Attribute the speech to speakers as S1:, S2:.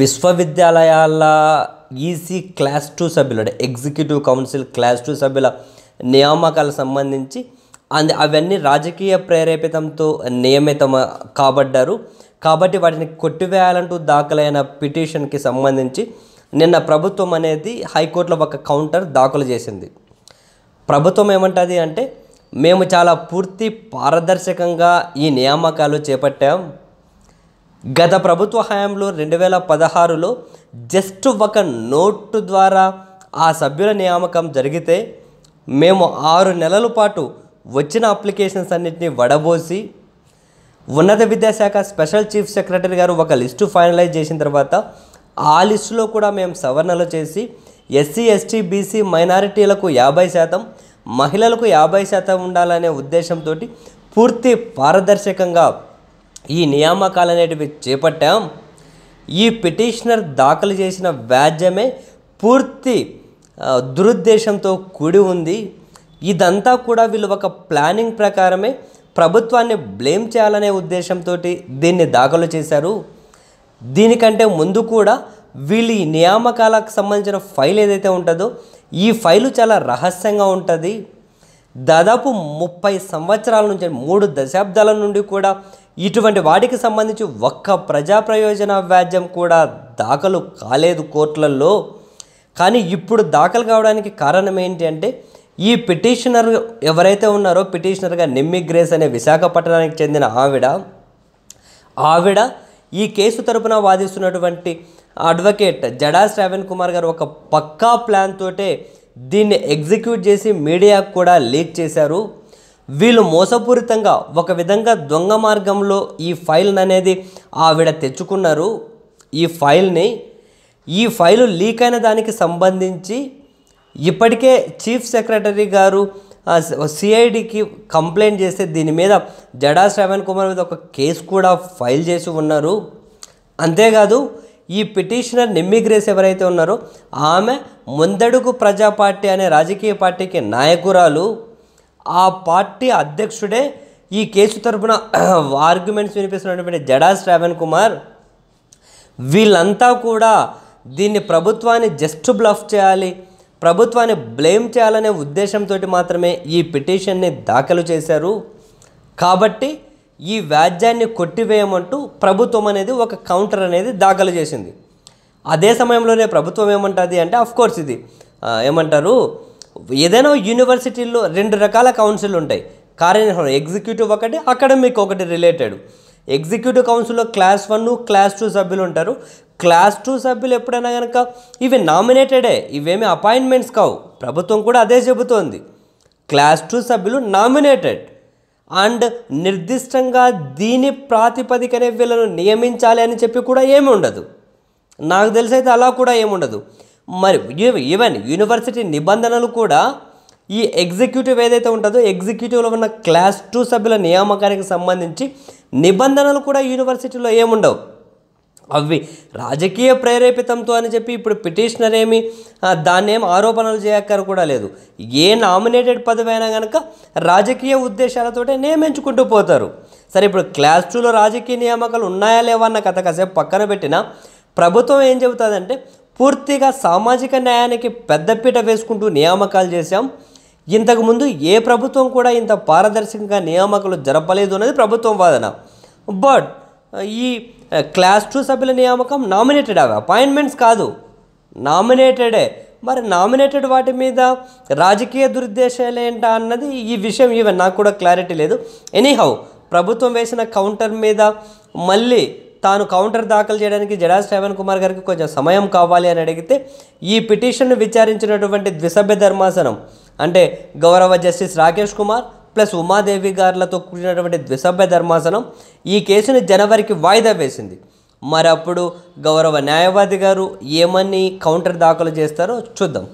S1: విశ్వవిద్యాలయాల EC class two సభ్యులు అంటే ఎగ్జిక్యూటివ్ కౌన్సిల్ క్లాస్ టూ సభ్యుల నియామకాలకు సంబంధించి అండ్ అవన్నీ రాజకీయ ప్రేరేపితంతో నియమితం కాబడ్డారు కాబట్టి వాటిని కొట్టివేయాలంటూ దాఖలైన పిటిషన్కి సంబంధించి నిన్న ప్రభుత్వం అనేది హైకోర్టులో ఒక కౌంటర్ దాఖలు చేసింది ప్రభుత్వం ఏమంటుంది అంటే మేము చాలా పూర్తి పారదర్శకంగా ఈ నియామకాలు చేపట్టాం గత ప్రభుత్వ హయాంలో రెండు వేల పదహారులో జస్ట్ ఒక నోటు ద్వారా ఆ సభ్యుల నియామకం జరిగితే మేము ఆరు నెలల పాటు వచ్చిన అప్లికేషన్స్ అన్నింటినీ వడబోసి ఉన్నత విద్యాశాఖ స్పెషల్ చీఫ్ సెక్రటరీ గారు ఒక లిస్టు ఫైనలైజ్ చేసిన తర్వాత ఆ లిస్టులో కూడా మేము సవరణలు చేసి ఎస్సీ ఎస్టీ బీసీ మైనారిటీలకు యాభై శాతం మహిళలకు యాభై శాతం ఉండాలనే ఉద్దేశంతో పూర్తి పారదర్శకంగా ఈ నియామకాలు అనేటివి చేపట్టాం ఈ పిటిషనర్ దాఖలు చేసిన వ్యాజ్యమే పూర్తి దురుద్దేశంతో కూడి ఉంది ఇదంతా కూడా వీళ్ళు ఒక ప్లానింగ్ ప్రకారమే ప్రభుత్వాన్ని బ్లేమ్ చేయాలనే ఉద్దేశంతో దీన్ని దాఖలు చేశారు దీనికంటే ముందు కూడా వీళ్ళు ఈ నియామకాలకు సంబంధించిన ఫైల్ ఏదైతే ఉంటుందో ఈ ఫైలు చాలా రహస్యంగా ఉంటుంది దాదాపు ముప్పై సంవత్సరాల నుంచి మూడు దశాబ్దాల నుండి కూడా ఇటువంటి వాటికి సంబంధించి ఒక్క ప్రజా ప్రయోజన వ్యాజ్యం కూడా దాఖలు కాలేదు కోర్టులలో కానీ ఇప్పుడు దాఖలు కావడానికి కారణం ఏంటి అంటే ఈ పిటిషనర్ ఎవరైతే ఉన్నారో పిటిషనర్గా నిమ్మి గ్రేస్ అనే విశాఖపట్నానికి చెందిన ఆవిడ ఆవిడ ఈ కేసు తరపున వాదిస్తున్నటువంటి అడ్వకేట్ జడా శ్రావణ్ కుమార్ గారు ఒక పక్కా ప్లాన్ తోటే దీన్ని ఎగ్జిక్యూట్ చేసి మీడియాకు కూడా లీక్ చేశారు వీళ్ళు మోసపూరితంగా ఒక విధంగా దొంగ మార్గంలో ఈ ఫైల్ అనేది ఆవిడ తెచ్చుకున్నారు ఈ ఫైల్ని ఈ ఫైలు లీక్ అయిన దానికి సంబంధించి ఇప్పటికే చీఫ్ సెక్రటరీ గారు సిఐడికి కంప్లైంట్ చేస్తే దీని మీద జడా శ్రవణ్ కుమార్ మీద ఒక కేసు కూడా ఫైల్ చేసి ఉన్నారు అంతేకాదు ఈ పిటిషనర్ నిమ్మిగ్రేస్ ఎవరైతే ఉన్నారో ఆమె ముందడుగు ప్రజా పార్టీ అనే రాజకీయ పార్టీకి నాయకురాలు ఆ పార్టీ అధ్యక్షుడే ఈ కేసు తరపున ఆర్గ్యుమెంట్స్ వినిపిస్తున్నటువంటి జడా శ్రావణ్ కుమార్ వీళ్ళంతా కూడా దీన్ని ప్రభుత్వాన్ని జస్ట్ బ్లఫ్ చేయాలి ప్రభుత్వాన్ని బ్లేమ్ చేయాలనే ఉద్దేశంతో మాత్రమే ఈ పిటిషన్ని దాఖలు చేశారు కాబట్టి ఈ వ్యాజ్యాన్ని కొట్టివేయమంటూ ప్రభుత్వం అనేది ఒక కౌంటర్ అనేది దాఖలు చేసింది అదే సమయంలోనే ప్రభుత్వం ఏమంటుంది అంటే కోర్స్ ఇది ఏమంటారు ఏదైనా యూనివర్సిటీల్లో రెండు రకాల కౌన్సిల్ ఉంటాయి కార్యనిర్వహణ ఎగ్జిక్యూటివ్ ఒకటి అకాడమిక్ ఒకటి రిలేటెడ్ ఎగ్జిక్యూటివ్ కౌన్సిల్లో క్లాస్ వన్ క్లాస్ టూ సభ్యులు ఉంటారు క్లాస్ టూ సభ్యులు ఎప్పుడైనా కనుక ఇవి నామినేటెడే ఇవేమి అపాయింట్మెంట్స్ కావు ప్రభుత్వం కూడా అదే చెబుతోంది క్లాస్ టూ సభ్యులు నామినేటెడ్ అండ్ నిర్దిష్టంగా దీని ప్రాతిపదికనే వీళ్ళను నియమించాలి అని చెప్పి కూడా ఏమి ఉండదు నాకు తెలిసైతే అలా కూడా ఏముండదు మరి ఈవెన్ యూనివర్సిటీ నిబంధనలు కూడా ఈ ఎగ్జిక్యూటివ్ ఏదైతే ఉంటుందో ఎగ్జిక్యూటివ్లో ఉన్న క్లాస్ టూ సభ్యుల నియామకానికి సంబంధించి నిబంధనలు కూడా యూనివర్సిటీలో ఏముండవు అవి రాజకీయ ప్రేరేపితంతో అని చెప్పి ఇప్పుడు పిటిషనర్ ఏమి దాన్నేం ఆరోపణలు చేయక్కర కూడా లేదు ఏ నామినేటెడ్ పదవి అయినా కనుక రాజకీయ ఉద్దేశాలతోటే నియమించుకుంటూ పోతారు సరే ఇప్పుడు క్లాస్ టూలో రాజకీయ నియామకాలు ఉన్నాయా లేవా అన్న కథ కాసేపు పక్కన పెట్టిన ప్రభుత్వం ఏం చెబుతుందంటే పూర్తిగా సామాజిక న్యాయానికి పెద్దపీట వేసుకుంటూ నియామకాలు చేశాం ఇంతకుముందు ఏ ప్రభుత్వం కూడా ఇంత పారదర్శకంగా నియామకాలు జరపలేదు అనేది ప్రభుత్వం వాదన బట్ ఈ క్లాస్ టూ సభ్యుల నియామకం నామినేటెడ్ అవి అపాయింట్మెంట్స్ కాదు నామినేటెడే మరి నామినేటెడ్ వాటి మీద రాజకీయ దురుద్దేశాలు ఏంటా అన్నది ఈ విషయం ఈవెన్ నాకు కూడా క్లారిటీ లేదు ఎనీహౌ ప్రభుత్వం వేసిన కౌంటర్ మీద మళ్ళీ తాను కౌంటర్ దాఖలు చేయడానికి జడా శ్రవణ్ కుమార్ గారికి కొంచెం సమయం కావాలి అని అడిగితే ఈ పిటిషన్ను విచారించినటువంటి ద్విసభ్య ధర్మాసనం అంటే గౌరవ జస్టిస్ రాకేష్ కుమార్ ప్లస్ ఉమాదేవి గారులతో కూడినటువంటి ద్విసభ్య ధర్మాసనం ఈ కేసుని జనవరికి వాయిదా వేసింది మరి అప్పుడు గౌరవ న్యాయవాది గారు ఏమని కౌంటర్ దాఖలు చేస్తారో చూద్దాం